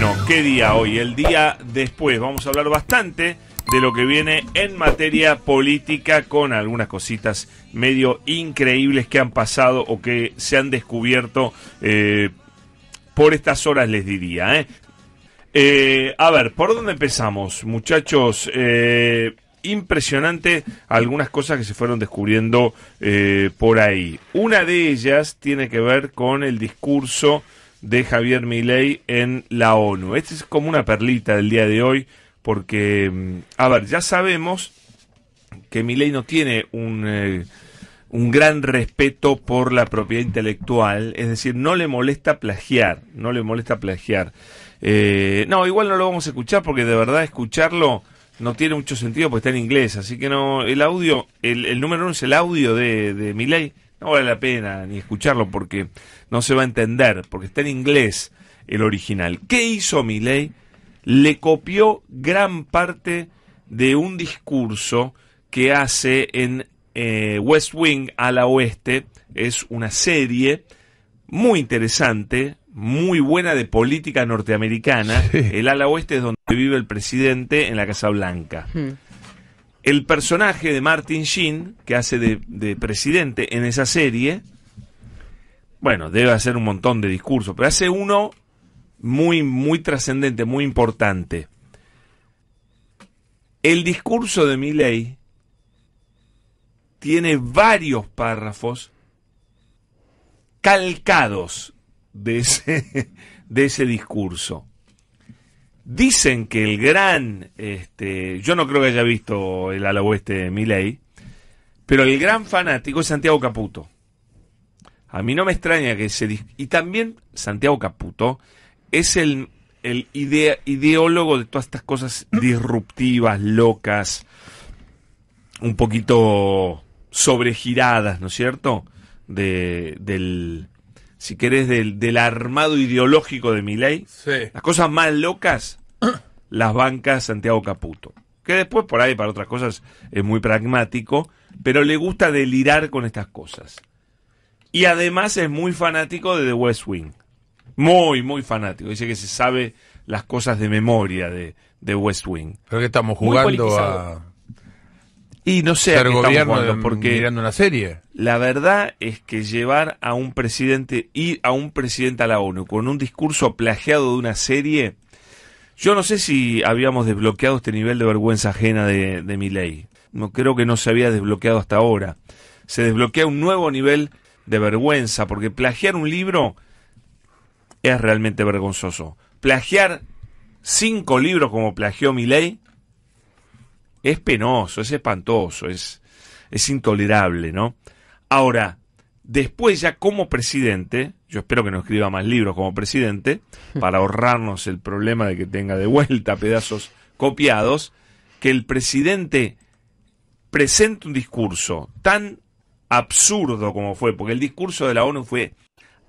Bueno, ¿qué día hoy? El día después. Vamos a hablar bastante de lo que viene en materia política con algunas cositas medio increíbles que han pasado o que se han descubierto eh, por estas horas, les diría. ¿eh? Eh, a ver, ¿por dónde empezamos, muchachos? impresionante algunas cosas que se fueron descubriendo por ahí. Una de ellas tiene que ver con el discurso de Javier Milei en la ONU. Este es como una perlita del día de hoy, porque, mm, a ver, ya sabemos que Milei no tiene un, eh, un gran respeto por la propiedad intelectual, es decir, no le molesta plagiar, no le molesta plagiar. Eh, no, igual no lo vamos a escuchar porque de verdad escucharlo no tiene mucho sentido porque está en inglés, así que no, el audio, el, número uno es el audio de, de Milei no vale la pena ni escucharlo porque no se va a entender, porque está en inglés el original. ¿Qué hizo Milley? Le copió gran parte de un discurso que hace en eh, West Wing a la oeste. Es una serie muy interesante, muy buena de política norteamericana. El ala oeste es donde vive el presidente en la Casa Blanca. Hmm el personaje de Martin Sheen, que hace de, presidente en esa serie, bueno, debe hacer un montón de discursos, pero hace uno muy, muy trascendente, muy importante. El discurso de Milley tiene varios párrafos calcados de de ese discurso. Dicen que el gran, este, yo no creo que haya visto el ala oeste de Miley, pero el gran fanático es Santiago Caputo. A mí no me extraña que se... Y también Santiago Caputo es el, ideólogo de todas estas cosas disruptivas, locas, un poquito sobregiradas, ¿no es cierto? De, del, si querés, del, armado ideológico de Milei. Las cosas más locas las bancas Santiago Caputo. Que después por ahí para otras cosas es muy pragmático, pero le gusta delirar con estas cosas. Y además es muy fanático de The West Wing. Muy, muy fanático. Dice que se sabe las cosas de memoria de, de West Wing. Creo que estamos jugando a y no sé, gobierno porque mirando una serie. La verdad es que llevar a un presidente y a un presidente a la ONU con un discurso plagiado de una serie, yo no sé si habíamos desbloqueado este nivel de vergüenza ajena de, mi ley. No creo que no se había desbloqueado hasta ahora. Se desbloquea un nuevo nivel de vergüenza porque plagiar un libro es realmente vergonzoso. Plagiar cinco libros como plagió mi ley es penoso, es espantoso, es, es intolerable, ¿no? Ahora, después ya como presidente, yo espero que no escriba más libros como presidente, para ahorrarnos el problema de que tenga de vuelta pedazos copiados, que el presidente presente un discurso tan absurdo como fue, porque el discurso de la ONU fue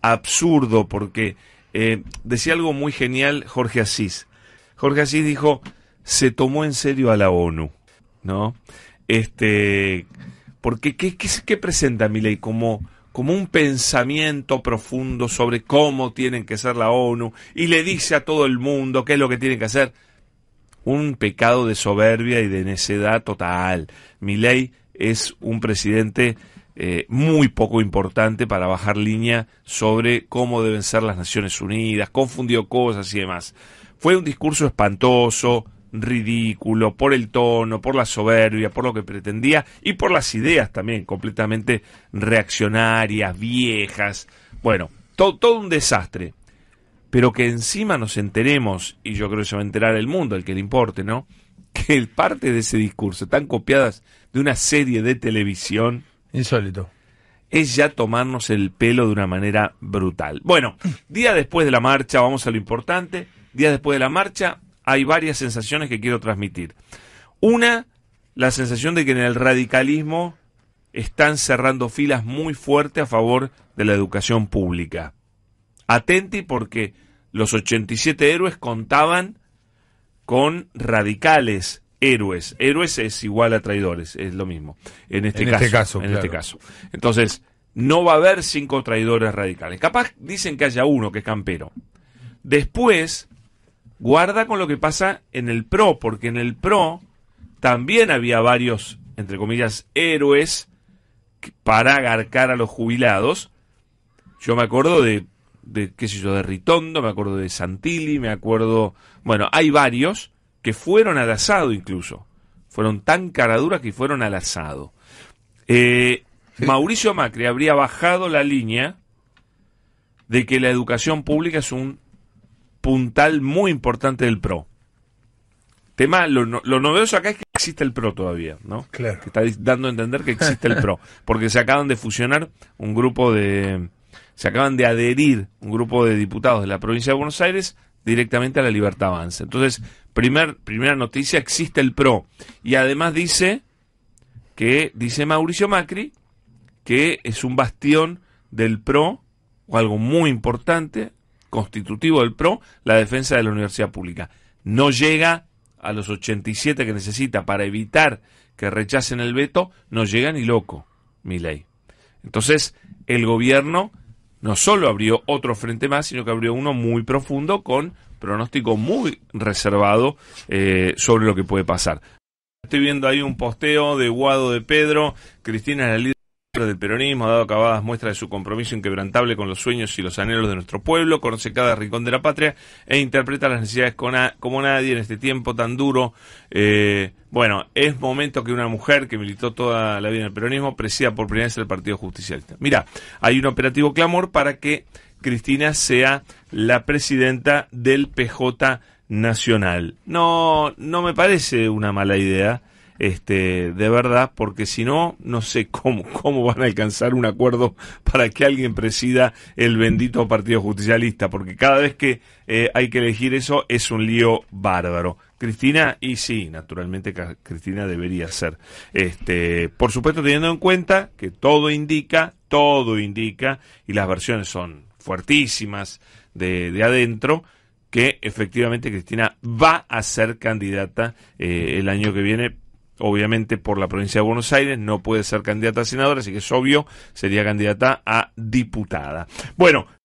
absurdo, porque eh, decía algo muy genial Jorge Asís. Jorge Asís dijo, se tomó en serio a la ONU. ¿no? Este, porque ¿qué, qué, presenta Miley como como un pensamiento profundo sobre cómo tienen que ser la ONU y le dice a todo el mundo qué es lo que tienen que hacer. Un pecado de soberbia y de necedad total. Milei es un presidente eh, muy poco importante para bajar línea sobre cómo deben ser las Naciones Unidas, confundió cosas y demás. Fue un discurso espantoso, ridículo, por el tono, por la soberbia, por lo que pretendía y por las ideas también completamente reaccionarias, viejas. Bueno, todo un desastre. Pero que encima nos enteremos, y yo creo que se va a enterar el mundo, el que le importe, ¿no? Que el parte de ese discurso están copiadas de una serie de televisión. Insólito es ya tomarnos el pelo de una manera brutal. Bueno, día después de la marcha, vamos a lo importante, día después de la marcha, hay varias sensaciones que quiero transmitir. Una, la sensación de que en el radicalismo están cerrando filas muy fuerte a favor de la educación pública. Atenti porque los 87 héroes contaban con radicales héroes. Héroes es igual a traidores, es lo mismo. En este, este caso. en este caso. Entonces, no va a haber cinco traidores radicales. Capaz dicen que haya uno que es campero. Después, guarda con lo que pasa en el PRO, porque en el PRO también había varios, entre comillas, héroes para agarcar a los jubilados. Yo me acuerdo de, qué sé yo, de Ritondo, me acuerdo de Santilli, me acuerdo... Bueno, hay varios que fueron al asado incluso. Fueron tan caraduras que fueron al asado. Eh, Mauricio Macri habría bajado la línea de que la educación pública es un puntal muy importante del PRO. Tema, lo, novedoso acá es que existe el PRO todavía, ¿no? Claro. Que está dando a entender que existe el PRO, porque se acaban de fusionar un grupo de... Se acaban de adherir un grupo de diputados de la provincia de Buenos Aires directamente a la Libertad Avanza. Entonces, primer, primera noticia, existe el PRO. Y además dice que, dice Mauricio Macri, que es un bastión del PRO, o algo muy importante, constitutivo del PRO, la defensa de la universidad pública. No llega a los 87 que necesita para evitar que rechacen el veto, no llega ni loco, mi ley. Entonces, el gobierno no solo abrió otro frente más, sino que abrió uno muy profundo con pronóstico muy reservado eh, sobre lo que puede pasar. Estoy viendo ahí un posteo de Guado de Pedro, Cristina es la del peronismo ha dado acabadas muestras de su compromiso inquebrantable con los sueños y los anhelos de nuestro pueblo, conoce cada rincón de la patria e interpreta las necesidades con como nadie en este tiempo tan duro. Eh, bueno, es momento que una mujer que militó toda la vida en el peronismo presida por primera vez el Partido Justicialista. Mira, hay un operativo clamor para que Cristina sea la presidenta del PJ Nacional. No, no me parece una mala idea este, de verdad, porque si no, no sé cómo, cómo van a alcanzar un acuerdo para que alguien presida el bendito Partido Justicialista, porque cada vez que eh, hay que elegir eso es un lío bárbaro. Cristina, y sí, naturalmente Cristina debería ser. Este, por supuesto, teniendo en cuenta que todo indica, todo indica, y las versiones son fuertísimas de, adentro, que efectivamente Cristina va a ser candidata eh, el año que viene obviamente por la provincia de Buenos Aires, no puede ser candidata a senadora, así que es obvio, sería candidata a diputada. Bueno,